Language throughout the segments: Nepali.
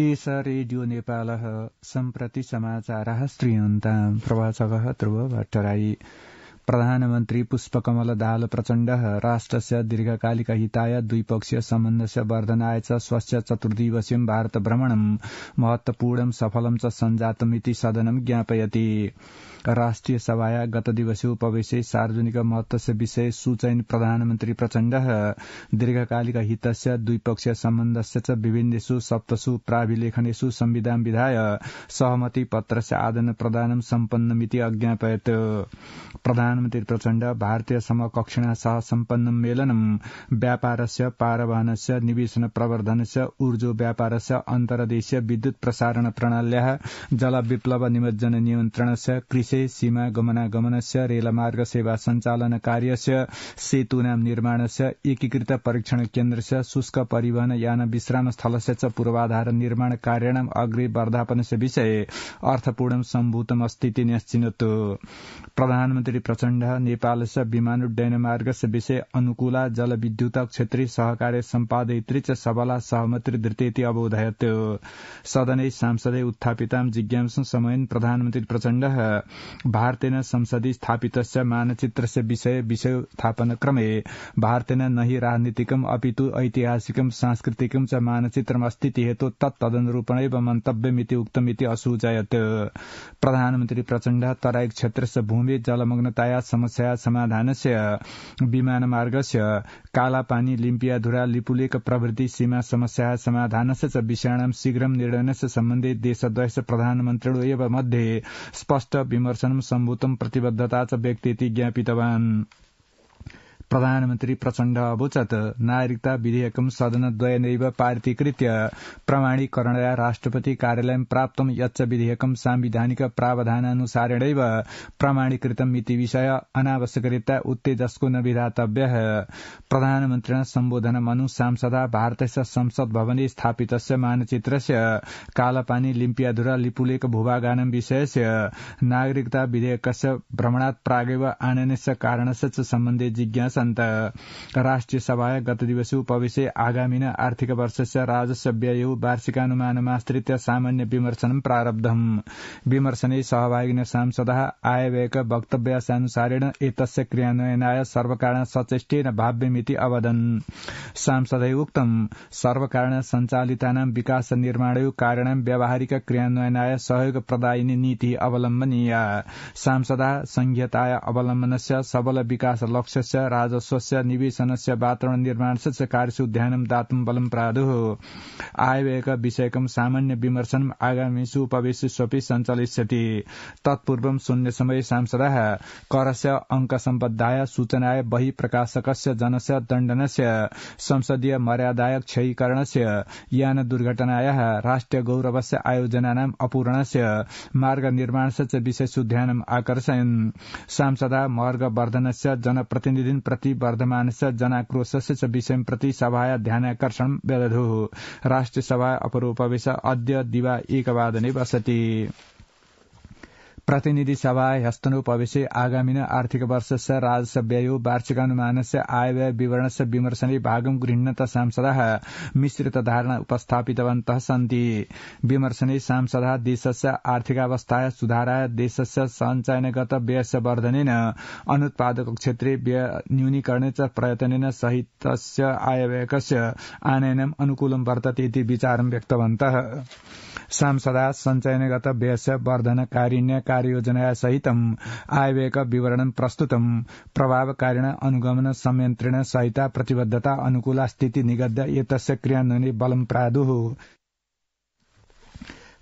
एष रेडियो नेपालः सम्प्रति समाचाराः श्रीयन्ताम् प्रवाचकः ध्रुव भट्टराई प्रधानमन्त्री पुष्पकमल दाहाल प्रचण्ड राष्ट्रस्य दीर्घकालिक हिताय द्विपक्षीय सम्बन्धस्य वर्धनाय च स्वस्य चतुर्दिवसीयं भारत भ्रमणं महत्वपूर्ण सफलं च सञ्जातमिति सदनं ज्ञापयति राष्ट्रिय सभाया गतदिवसे उपवेशे सार्वजनिक महत्वस्य विषय सूचयन प्रधानमन्त्री प्रचण्ड दीर्घकालिक हितस्य द्विपक्षीय सम्बन्धस्य च विभिन्नेषु सप्तसु प्राभिलेखनेषु संविधान विधाय सहमति पत्रस्य आदान प्रदानं सम्पन्नमिति अज्ञापयत् प्रधान प्रधानमन्त्री प्रचण्ड भारतीय समकक्षणा सह सम्पन्न मेलनम व्यापारस्य पारवहनस्य निवेशन प्रवर्धनस्य ऊर्जो व्यापारस्य अन्तर्देशीय विद्युत प्रसारण प्रणाल्या विप्लव निमज्जन नियन्त्रणस्य कृषि सीमा गमनागमनस्य रेलमार्ग सेवा संचालन कार्यस्य सेतुनाम निर्माणस्य एकीकृत परीक्षण केन्द्रस्य शुष्क परिवहन यान विश्राम स्थलस्य पूर्वाधार निर्माण कार्य अग्रे वर्धापनस्य विषय अर्थपूर्ण सम्भूतम अस्ति प्रधानमन्त्री प्रचण्ड उड्डयन नेपालस स विषय अनुकूला जलविद्युत क्षेत्रीय सहकार्य सम्पादयित्रिच सबला सहमति धृतेति अबोधयत् सदनै सांसदै उत्थापिताम जिज्ञांसं समयन प्रधानमन्त्री प्रचण्ड भारतेन संसदि स्थापित मानचित्र विषय विषय विषयोत्थापनक्रमे भारतेन न नहि राजनीतिकम् अपितु ऐतिहासिकम सांस्कृतिकम च मानचित्रमस्तीति हेतु तत्तदनुरूपणैव मन्तव्यमिति उक्तमिति असूचयत् प्रधानमन्त्री प्रचण्ड तराई क्षेत्रस्य भूमि जलमग्नताया समस्या समाधानस्य विमानमार्गस्य कालापानी लिम्पियाधुरा लिपुलेक प्रवृत्ति सीमा समस्या समाधानस्य च विषयाणां शीघ्रं निर्णयस्य सम्बन्धे देशद्वयस्य प्रधानमन्त्रिणो एव मध्ये स्पष्ट विमर्शनं सम्भूतं प्रतिबद्धता च ज्ञापित ज्ञापितवान् प्रधानमन्त्री प्रचण्ड अबोचत नागरिकता विधेयकं नैव पारितीकृत्य प्रमाणीकरणया राष्ट्रपति कार्यालयं प्राप्तं यच्च विधेयकं सांविधानिक प्रावधानानुसारेणैव प्रमाणीकृत इति विषय अनावश्यकरीत्या उत्तेजस्को नविधातव्य विधातव्यः प्रधानमन्त्रिणा सम्बोधनमनु सांसदा भारतस्य संसद भवने स्थापितस्य मानचित्रस्य कालापानी लिम्पियाधुरा लिपुलेक भूभागानं विषय नागरिकता विधेयकस्य भ्रमणात् प्रागेव आनयनस्य कारणस्य च सम्बन्धे जिज्ञासा अन्त राष्ट्रिय सभाया गत दिवस उपविषय आगामी आर्थिक व्यय वार्षिक अनुमान वार्षिकानुमानमाश्रित्य सामान्य विमर्शनं प्रारब्धम् विमर्शने सहभागिनः सांसद आयव्ययक वक्तव्यासानुसारेण एतस्य क्रियान्वयनाय सर्वकारण सचेष्टेन भाव्यमिति अवदन् सांसदै उक्तं सर्वकारण संचालितानां विकास निर्माणय कारणं व्यावहारिक क्रियान्वयनाय सहयोग प्रदायिनी नीति अवलम्बनीया सांसद संहिताय अवलम्बनस्य सबल विकास लक्ष्यस्य राजस्वस्य निवेशनस्य वातावरण निर्माणस्य कार्यस्य उद्यानं दातुं बलं प्रादुः आयव्ययक विषयकं सामान्य विमर्शनम् आगामिषु उपवेशेष्वपि सञ्चालयिष्यति तत्पूर्वं शून्य समये सांसदः करस्य अङ्कसम्बद्धाय सूचनाय बहिप्रकाशकस्य जनस्य दण्डनस्य संसदीय मर्यादाय क्षयीकरणस्य यान दुर्घटनायाः राष्ट्रिय गौरवस्य आयोजनानाम् अपूरणस्य मार्ग निर्माणस्य च विशेष ध्यानम् आकर्षयन् सांसदा मार्गवर्धनस्य जनप्रतिनिधिन् प्रति छ जनाक्रोशस्य च विषयप्रति प्रति सभाया ध्यानाकर्षणं राष्ट्रिय राष्ट्रियसभा अपरोपवेश अद्य दिवा एकवादने वसति ಪ್ರತಿನಿಧಿ ಸಭಾ ಹಸ್ತನೋಪವೇಶೆ ಆಗಾಮಿನ ಆರ್ಥಿಕ ವರ್ಷಸ್ಯ राजसभ्ययो वार्षिकानुमानस्य आयव्यय विवरणस्य विमर्शने भागं गृह्णन्त मिश्रित धारणा उपस्थापितवन्त सन्ति विमर्शने सांसदाः देशस्य आर्थिकावस्थायाः सुधाराय देशस्य सञ्चयनगत व्ययस्य वर्धनेन अनुत्पादक क्षेत्रे व्यय न्यूनीकरणे च प्रयत्नेन सहितस्य आयव्ययकस्य आनयनम् अनुकूलं वर्तते इति विचारं व्यक्तवन्तः सांसदाः सञ्चयनगत व्ययस्य वर्धन कारिण्य कार्ययोजनया सहित आयव्ययिक विवरण प्रस्तुत प्रभावकारिण अनुगमन संयन्त्रण सहिता प्रतिबद्धता अनुकूला स्थिति निगद्य एतस्य क्रियान्वयने बलं प्रादुः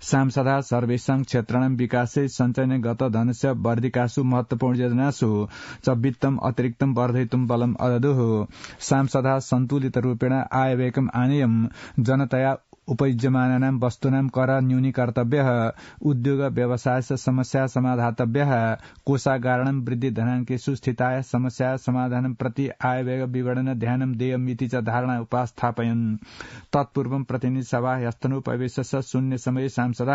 सांसदा सर्वेषां क्षेत्राणां विकासे सञ्चयने गत धनस्य वर्धिकासु महत्वपूर्ण योजनासु च वित्तम् अतिरिक्तं बलम बलम् अददुः सांसदा रूपेण आयवेकम आनयम् जनतया उपयुज्यमानानां वस्तूनां कर न्यूनीकर्तव्य उद्योग व्यवसाय समस्या समाधातव्य वृद्धि वृद्धिधनाङ्केषु स्थिताय समस्या समाधानम प्रति आयवेग विवरण ध्यानम देयमिति च धारणा उपास्थापयन् तत्पूर्वं सभा ह्यस्तनोपवेशस्य शून्य समय सांसद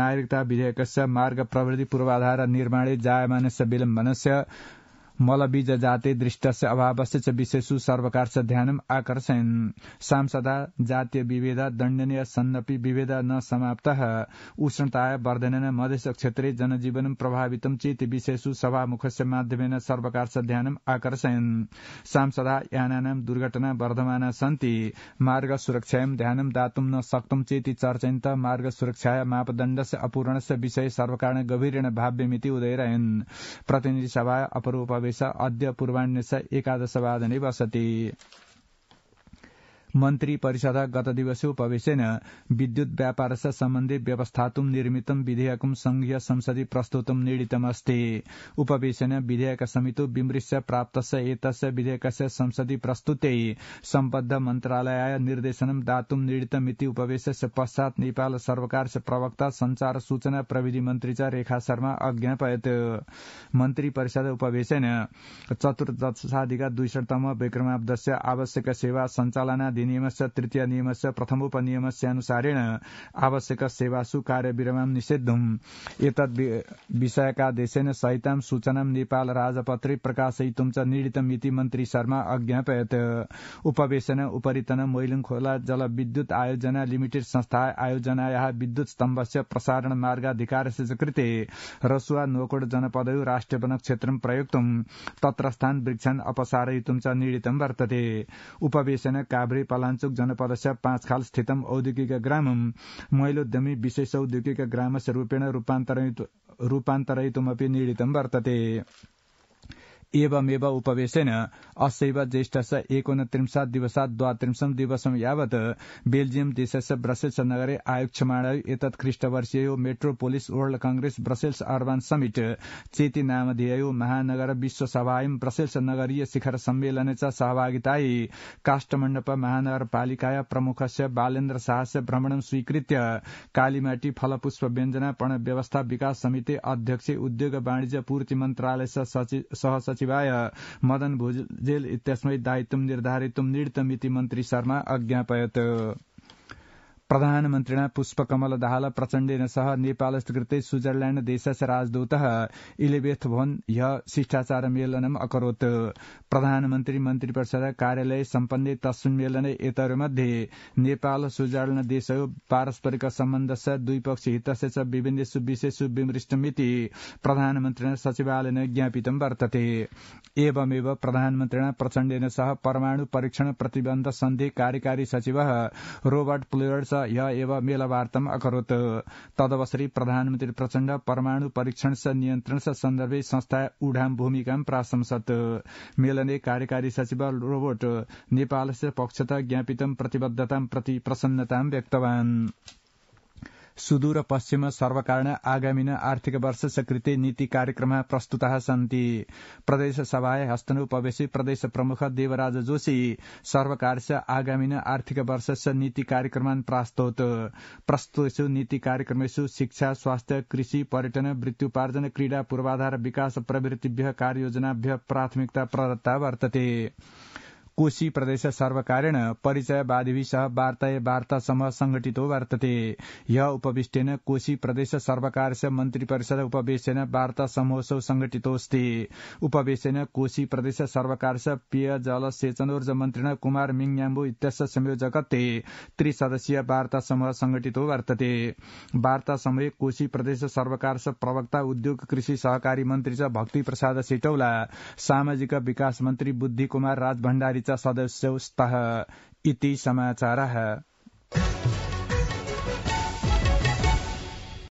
नागरिकता विधेयकस्य मार्ग प्रवृत्ति पूर्वाधार निर्माणे जायमानस्य विलम्बनस्य మలబీజ జాతి దృష్టస్య అభావస్య చ విశేషు సర్వకార్ష ధ్యానం ఆకర్షయన్ सांसदा जातीय विभेद दण्डनीय सन्नपि विभेद न समाप्त उष्णताय वर्धनेन मधेश क्षेत्रे जनजीवनं प्रभावितं चेति विशेषु सभामुखस्य माध्यमेन सर्वकारस्य ध्यानम् आकर्षयन् सांसदा यानानां दुर्घटना वर्धमाना सन्ति मार्ग सुरक्षायां ध्यानं दातुम् न सक्तं चेति चर्चयन्त मार्ग सुरक्षाया मापदण्डस्य अपूरणस्य विषये सर्वकारेण गभीरेण भाव्यमिति उदयरयन् प्रतिनिधि सभा अपरूपवे अध्य अद्य एकादश एकादशवादने वसति मन्त्री परिषद गत उपवेशन विद्युत व्यापारस्य सम्बन्धी व्यवस्थातुम निर्मितं विधेयकं संघीय संसदि प्रस्तुतं अस्ति उपवेशन विधेयक समित विमृश्य प्राप्तस्य एतस्य विधेयकस्य संसदि प्रस्तुते सम्बद्ध मन्त्रालयाय निर्देशनं दातुं इति उपवेशस्य पश्चात नेपाल सरकारस्य प्रवक्ता संचार सूचना प्रविधि मन्त्री च रेखा शर्मा अज्ञापयत मन्त्री परिषद उपवेशन चतुर्दशाधिका दुईसठतम विक्रमाब्दस्य आवश्यक सेवा संचालना अधिनियमस्य तृतीय नियमस्य अनुसारेण आवश्यक सेवासु कार्यविरमां निषेद्धुम् एतद् देशेन सहितं सूचना नेपाल राजपत्रे प्रकाशयितुं च निर्णीतमिति मन्त्री शर्मा अज्ञापयत् उपवेशन उपरितन मैलिङ खोला जलविद्युत आयोजना लिमिटेड संस्था आयोजनाया विद्युत स्तम्भस्य प्रसारण मार्गाधिकारस्य च कृते रसुवा नोकोट जनपदयो राष्ट्रियवन क्षेत्रं प्रयोक्तुं स्थान वृक्षान् अपसारयितुं च निर्णीतं वर्तते उपवेशन काभ्रे पलाञ्चोक पाँच खाल स्थितम औद्योगिक ग्राम मैलोद्यमी औद्योगिक ग्रामस्य रूपेण रूपान्तरयितुमपि निडितं वर्तते एवमेव उपवेशेन अस्यैव ज्येष्ठस्य एकोनत्रिंशात् दिवसात् द्वात्रिंशं दिवसं यावत् बेल्जियम देशस्य ब्रसेल्स नगरे आयोक्ष्यमाणाय एतत् ख्रीष्टवर्षीयो Metropolis World Congress Brussels Urban Summit चेति नामधेयो महानगर विश्वसभायं ब्रसेल्स नगरीय शिखर सम्मेलने च सहभागिताय काष्ठमण्डप महानगरपालिकाया प्रमुखस्य बालेन्द्र शाहस्य भ्रमणं स्वीकृत्य कालीमाटी फलपुष्प व्यञ्जना पण व्यवस्था विकास समिति अध्यक्ष उद्योग वाणिज्य पूर्ति मन्त्रालयस्य सहसचिव सचिवाय मदन भुजेल दायित्व निर्धारित निर्धारितुं निर्तमिति मन्त्री शर्मा अज्ञापयत प्रधानमन्त्रिणा पुष्पकमल दाहाल प्रचण्डेन सह नेपालस्कृते स्विजरल्याण्ड देश राजदूत इलेबेथ भवन ह्य शिष्टाचार मेलन अकरोत् प्रधानमन्त्री मन्त्रिपरिषद कार्यालय सम्पन्ने तस्मिन् मेलने यतहरूमध्ये नेपाल स्विजरल्याण्ड देशयो पारस्परिक सम्बन्धस्य द्विपक्षीय हितस्य छ विभिन्न विषयेषु विमृष्टमिति प्रधानमन्त्री सचिवालयन ज्ञापितं वर्तते एवमेव प्रधानमन्त्री प्रचण्डेन सह परमाणु परीक्षण प्रतिबन्ध सन्धि कार्यकारी सचिव रोबर्ट प्लेवर्ड य एव मेलवार्तम अकरोत् तदवसरी प्रधानमन्त्री प्रचण्ड परमाणु परीक्षण स नियन्त्रण स सन्दर्भे संस्था उडाम भूमिका प्राशंसत मेलने कार्यकारी सचिव रोबोट नेपालस्य पक्षता ज्ञापितं प्रतिबद्धताम प्रति प्रसन्नतां व्यक्तवान् सुदूर पश्चिम सर्वकारण आगामी आर्थिक वर्ष ಕೃತಿ नीति कार्यक्रम प्रस्तुत सन्ति प्रदेश सभाय हस्तनुपवेशी प्रदेश प्रमुख देवराज जोशी सर्वकारस्य आगामी आर्थिक वर्ष नीति कार्यक्रम प्रस्तुत प्रस्तुत नीति कार्यक्रमेषु शिक्षा स्वास्थ्य कृषि पर्यटन वृत्युपार्जन क्रीडा पूर्वाधार विकास प्रवृत्तिभ्य कार्ययोजनाभ्य प्राथमिकता प्रदत्ता वर्तते कोशी प्रदेश सर्वकारेण परिचय बाधिभिः वार्ताय वार्तासमः संगठित वर्तते य उपविष्टेन कोशी प्रदेश सर्वकारस्य परिषद उपवेशेन वार्ता संगठित संघटितोऽस्ति उपवेशेन कोशी प्रदेश सर्वकारस्य ऊर्जा मन्त्री कुमार मिङयाम्बु इत्यस्य संयोजकत्वे त्रिसदस्यीय वार्ता समूह संगठित वर्तते वार्ता समूहे कोशी प्रदेश सर्वकारस्य प्रवक्ता उद्योग कृषि सहकारी मन्त्री च भक्ति प्रसाद सेटौला सामाजिक विकास मन्त्री बुद्धि कुमार राज भण्डारी सदस्यौस्तः इति समाचारः